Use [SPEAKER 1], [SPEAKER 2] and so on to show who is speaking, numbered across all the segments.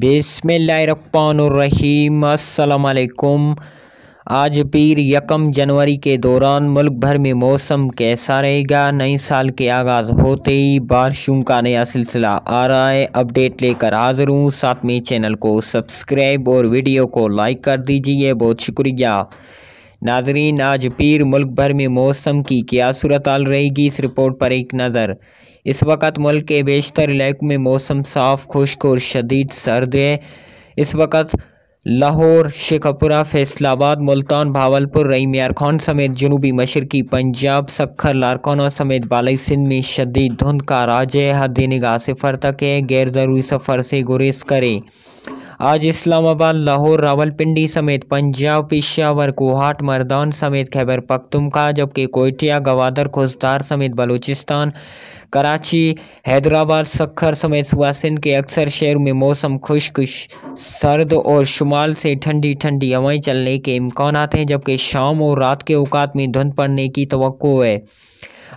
[SPEAKER 1] बिसमीम अल्लाम आज पीर यकम जनवरी के दौरान मुल्क भर में मौसम कैसा रहेगा नए साल के आगाज़ होते ही बारिशों का नया सिलसिला आ रहा है अपडेट लेकर हाजिर हूँ साथ में चैनल को सब्सक्राइब और वीडियो को लाइक कर दीजिए बहुत शुक्रिया नाजरीन आज पीर मुल्क भर में मौसम की क्या सूरत हाल रहेगी इस रिपोर्ट पर एक नज़र इस वक्त मुल्क के बेशतर इलाकों में मौसम साफ खुश्क और शदीद सर्द है इस वक्त लाहौर शेखपुरा फैसलाबाद मुल्तान भावलपुर रई म्यार खान समेत जनूबी मशरकी पंजाब सखर लारकाना समेत बालई सिंध में शदीद धुंध का राज है हद निगाह से तक है गैर ज़रूरी सफ़र से गुरेज करें आज इस्लामाबाद लाहौर रावलपिंडी समेत पंजाब पिशावर कोहाट मर्दान समेत खैबर पख्तुमका जबकि कोयटिया गवादर खुजदार समेत बलूचिस्तान कराची हैदराबाद सखर समेत सुबह सिंध के अक्सर शहर में मौसम खुश्क सर्द और शुमाल से ठंडी ठंडी हवाएं चलने के इम्कान हैं जबकि शाम और रात के अवकात में धुंध पड़ने की तो है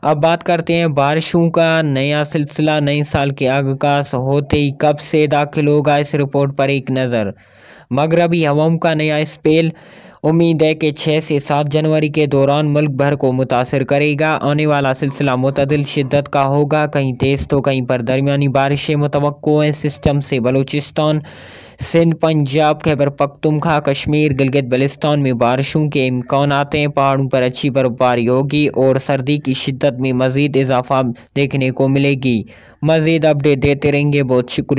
[SPEAKER 1] अब बात करते हैं बारिशों का नया सिलसिला नए साल के आगकाश होते ही कब से दाखिल होगा इस रिपोर्ट पर एक नज़र मगरबी हवाओं का नया स्पेल उम्मीद है कि 6 से 7 जनवरी के दौरान मुल्क भर को मुतासर करेगा आने वाला सिलसिला मतदिल शिद्दत का होगा कहीं तेज़ तो कहीं पर दरमिया बारिशें मुतव हैं सिस्टम से बलूचिस्तान सिंध पंजाब खैबर पख्तुमखा कश्मीर गिलगित बलिस्तान में बारिशों के इम्कान हैं पहाड़ों पर अच्छी बर्फबारी होगी और सर्दी की शिद्दत में मज़ीद इजाफा देखने को मिलेगी मज़ीद अपडेट देते रहेंगे बहुत शुक्रिया